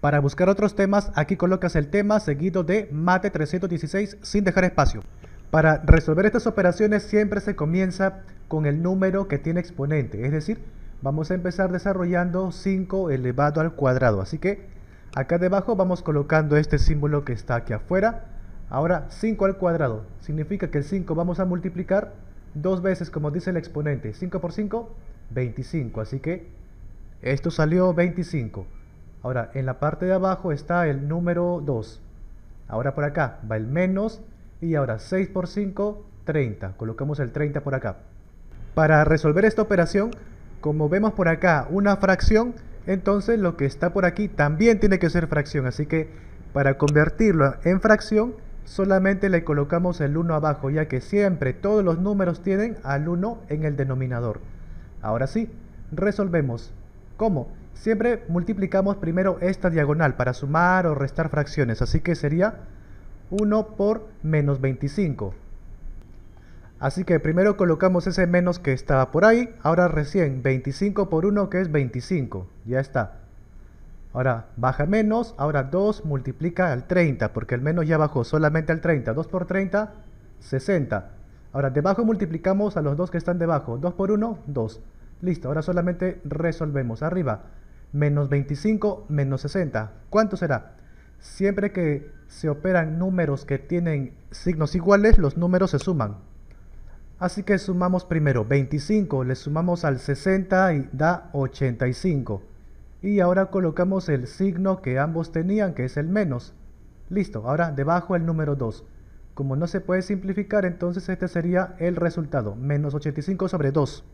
Para buscar otros temas, aquí colocas el tema seguido de mate 316 sin dejar espacio. Para resolver estas operaciones siempre se comienza con el número que tiene exponente, es decir, vamos a empezar desarrollando 5 elevado al cuadrado. Así que acá debajo vamos colocando este símbolo que está aquí afuera. Ahora 5 al cuadrado, significa que el 5 vamos a multiplicar dos veces como dice el exponente. 5 por 5, 25, así que esto salió 25. Ahora, en la parte de abajo está el número 2. Ahora por acá va el menos y ahora 6 por 5, 30. Colocamos el 30 por acá. Para resolver esta operación, como vemos por acá una fracción, entonces lo que está por aquí también tiene que ser fracción. Así que para convertirlo en fracción, solamente le colocamos el 1 abajo, ya que siempre todos los números tienen al 1 en el denominador. Ahora sí, resolvemos. ¿Cómo? Siempre multiplicamos primero esta diagonal para sumar o restar fracciones, así que sería 1 por menos 25. Así que primero colocamos ese menos que estaba por ahí, ahora recién 25 por 1 que es 25, ya está. Ahora baja menos, ahora 2 multiplica al 30, porque el menos ya bajó solamente al 30, 2 por 30, 60. Ahora debajo multiplicamos a los dos que están debajo, 2 por 1, 2. Listo, ahora solamente resolvemos. Arriba, menos 25 menos 60. ¿Cuánto será? Siempre que se operan números que tienen signos iguales, los números se suman. Así que sumamos primero 25, le sumamos al 60 y da 85. Y ahora colocamos el signo que ambos tenían, que es el menos. Listo, ahora debajo el número 2. Como no se puede simplificar, entonces este sería el resultado, menos 85 sobre 2.